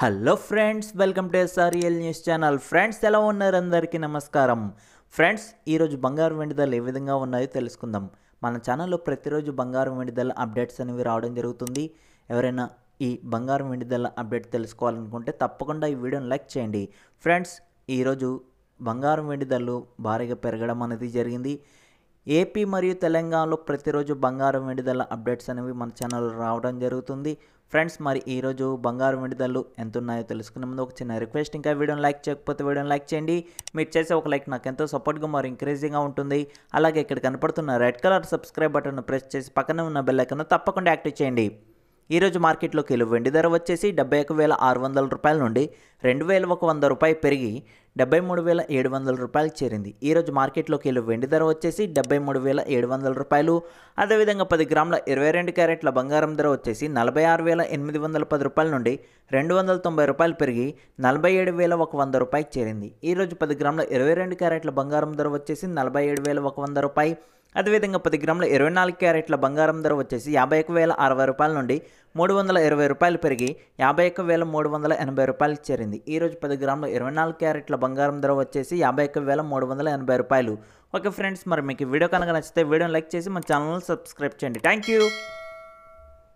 hello friends welcome to SRL news channel friends ఎలా ఉన్నారు అందరికీ నమస్కారం ఫ్రెండ్స్ ఈరోజు బంగారం వెండిదలు ఏ విధంగా ఉన్నాయో తెలుసుకుందాం మన ఛానల్లో ప్రతిరోజు బంగారం వెండిదల అప్డేట్స్ అనేవి రావడం జరుగుతుంది ఎవరైనా ఈ బంగారం వెండిదల అప్డేట్ తెలుసుకోవాలనుకుంటే తప్పకుండా ఈ వీడియోని లైక్ చేయండి ఫ్రెండ్స్ ఈరోజు బంగారం వెండి ధరలు భారీగా పెరగడం అనేది జరిగింది ఏపీ మరియు తెలంగాణలో ప్రతిరోజు బంగారం విడుదల అప్డేట్స్ అనేవి మన ఛానల్లో రావడం జరుగుతుంది ఫ్రెండ్స్ మరి ఈరోజు బంగారం విడుదలలు ఎంత ఉన్నాయో తెలుసుకునే ముందు ఒక చిన్న రిక్వెస్ట్ ఇంకా వీడియోని లైక్ చేయకపోతే వీడియోని లైక్ చేయండి మీరు చేసే ఒక లైక్ నాకు ఎంతో సపోర్ట్గా మరి ఇంక్రీజింగ్గా ఉంటుంది అలాగే ఇక్కడ కనపడుతున్న రెడ్ కలర్ సబ్స్క్రైబ్ బటన్ను ప్రెస్ చేసి పక్కన ఉన్న బెల్లైకన్ను తప్పకుండా యాక్టివ్ చేయండి ఈరోజు మార్కెట్లోకి వెళ్ళి వెండి ధర వచ్చేసి డెబ్బై ఒక వేల ఆరు వందల రూపాయల నుండి రెండు వేల ఒక వంద రూపాయలు పెరిగి డెబ్బై మూడు వేల ఏడు వందల రూపాయలు చేరింది ఈరోజు మార్కెట్లోకి వెళ్ళి వెండి ధర వచ్చేసి డెబ్బై మూడు వేల ఏడు వందల రూపాయలు అదేవిధంగా పది గ్రాముల ఇరవై రెండు క్యారెట్ల బంగారం ధర వచ్చేసి నలభై ఆరు వేల ఎనిమిది వందల పది రూపాయల నుండి రెండు వందల తొంభై రూపాయలు పెరిగి నలభై ఏడు వేల ఒక వంద రూపాయలు చేరింది ఈరోజు పది గ్రాముల ఇరవై రెండు క్యారెట్ల బంగారం ధర వచ్చేసి నలభై ఏడు వేల ఒక వంద రూపాయి అదేవిధంగా పది గ్రాముల ఇరవై నాలుగు క్యారెట్ల బంగారం ధర వచ్చేసి యాభై ఒక వేల అరవై రూపాయల నుండి మూడు వందల ఇరవై రూపాయలు పెరిగి యాభై ఒక వేల మూడు వందల ఎనభై రూపాయలు చేరింది ఈరోజు పది గ్రాముల ఇరవై నాలుగు క్యారెట్ల బంగారం ధర వచ్చేసి యాభై ఒక వేల మూడు వందల ఎనభై రూపాయలు ఓకే ఫ్రెండ్స్ మరి మీకు వీడియో కనుక నచ్చితే వీడియోని లైక్ చేసి మా ఛానల్ని సబ్స్క్రైబ్ చేయండి థ్యాంక్ యూ